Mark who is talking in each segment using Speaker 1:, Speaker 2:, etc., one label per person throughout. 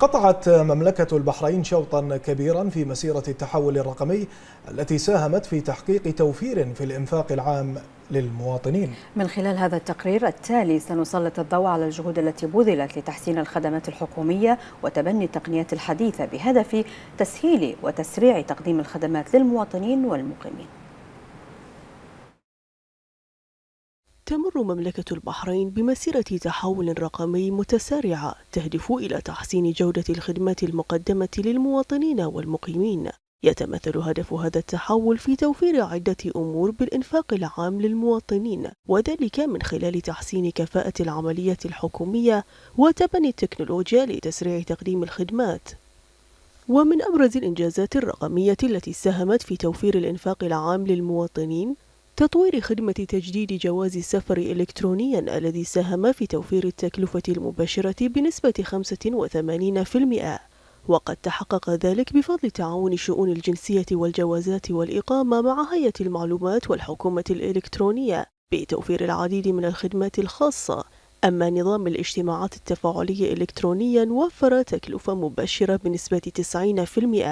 Speaker 1: قطعت مملكة البحرين شوطا كبيرا في مسيرة التحول الرقمي التي ساهمت في تحقيق توفير في الإنفاق العام للمواطنين
Speaker 2: من خلال هذا التقرير التالي سنسلط الضوء على الجهود التي بذلت لتحسين الخدمات الحكومية وتبني التقنيات الحديثة بهدف تسهيل وتسريع تقديم الخدمات للمواطنين
Speaker 1: والمقيمين تمر مملكة البحرين بمسيرة تحول رقمي متسارعة تهدف إلى تحسين جودة الخدمات المقدمة للمواطنين والمقيمين. يتمثل هدف هذا التحول في توفير عدة أمور بالإنفاق العام للمواطنين، وذلك من خلال تحسين كفاءة العملية الحكومية وتبني التكنولوجيا لتسريع تقديم الخدمات. ومن أبرز الإنجازات الرقمية التي ساهمت في توفير الإنفاق العام للمواطنين تطوير خدمة تجديد جواز السفر إلكترونيا الذي ساهم في توفير التكلفة المباشرة بنسبة 85% وقد تحقق ذلك بفضل تعاون شؤون الجنسية والجوازات والإقامة مع هيئة المعلومات والحكومة الإلكترونية بتوفير العديد من الخدمات الخاصة أما نظام الاجتماعات التفاعلية إلكترونيا وفر تكلفة مباشرة بنسبة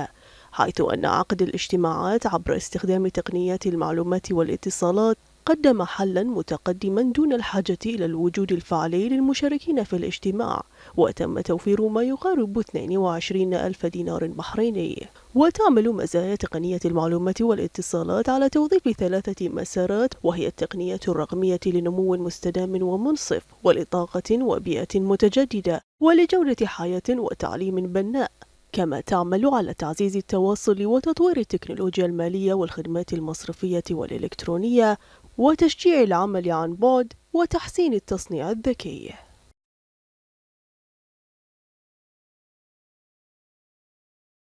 Speaker 1: 90% حيث أن عقد الاجتماعات عبر استخدام تقنيات المعلومات والاتصالات قدم حلا متقدما دون الحاجة إلى الوجود الفعلي للمشاركين في الاجتماع وتم توفير ما يقارب 22 ألف دينار بحريني وتعمل مزايا تقنية المعلومات والاتصالات على توظيف ثلاثة مسارات وهي التقنية الرقمية لنمو مستدام ومنصف ولطاقة وبيئة متجددة ولجودة حياة وتعليم بناء كما تعمل على تعزيز التواصل وتطوير التكنولوجيا المالية والخدمات المصرفية والإلكترونية وتشجيع العمل عن بعد وتحسين التصنيع الذكي